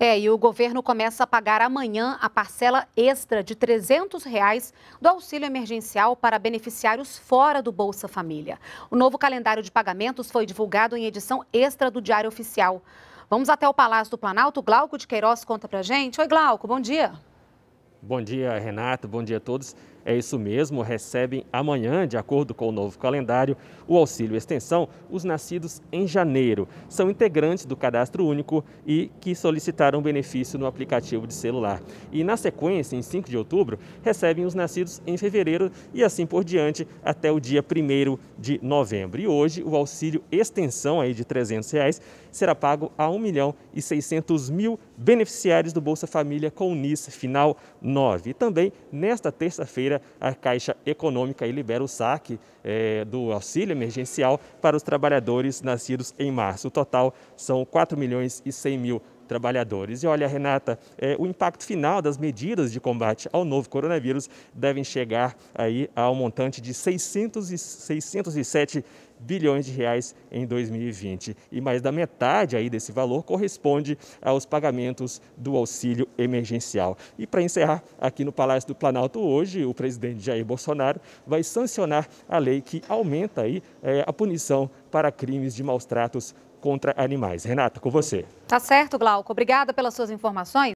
É, e o governo começa a pagar amanhã a parcela extra de R$ 300 reais do auxílio emergencial para beneficiários fora do Bolsa Família. O novo calendário de pagamentos foi divulgado em edição extra do Diário Oficial. Vamos até o Palácio do Planalto. Glauco de Queiroz conta pra gente. Oi, Glauco, bom dia. Bom dia, Renato. Bom dia a todos. É isso mesmo, recebem amanhã, de acordo com o novo calendário, o auxílio extensão os nascidos em janeiro. São integrantes do cadastro único e que solicitaram benefício no aplicativo de celular. E na sequência, em 5 de outubro, recebem os nascidos em fevereiro e assim por diante até o dia 1 de novembro. E hoje o auxílio extensão aí de R$ 300 reais será pago a 1 milhão e 600 mil beneficiários do Bolsa Família com o NIS final 9. E também, nesta terça-feira, a Caixa Econômica libera o saque é, do auxílio emergencial para os trabalhadores nascidos em março. O total são 4 milhões e 100 mil trabalhadores. E olha, Renata, é, o impacto final das medidas de combate ao novo coronavírus devem chegar aí ao montante de 600 e 607 bilhões de reais em 2020. E mais da metade aí desse valor corresponde aos pagamentos do auxílio emergencial. E para encerrar, aqui no Palácio do Planalto hoje, o presidente Jair Bolsonaro vai sancionar a lei que aumenta aí é, a punição para crimes de maus tratos contra animais. Renata, com você. Tá certo, Glauco. Obrigada pelas suas informações.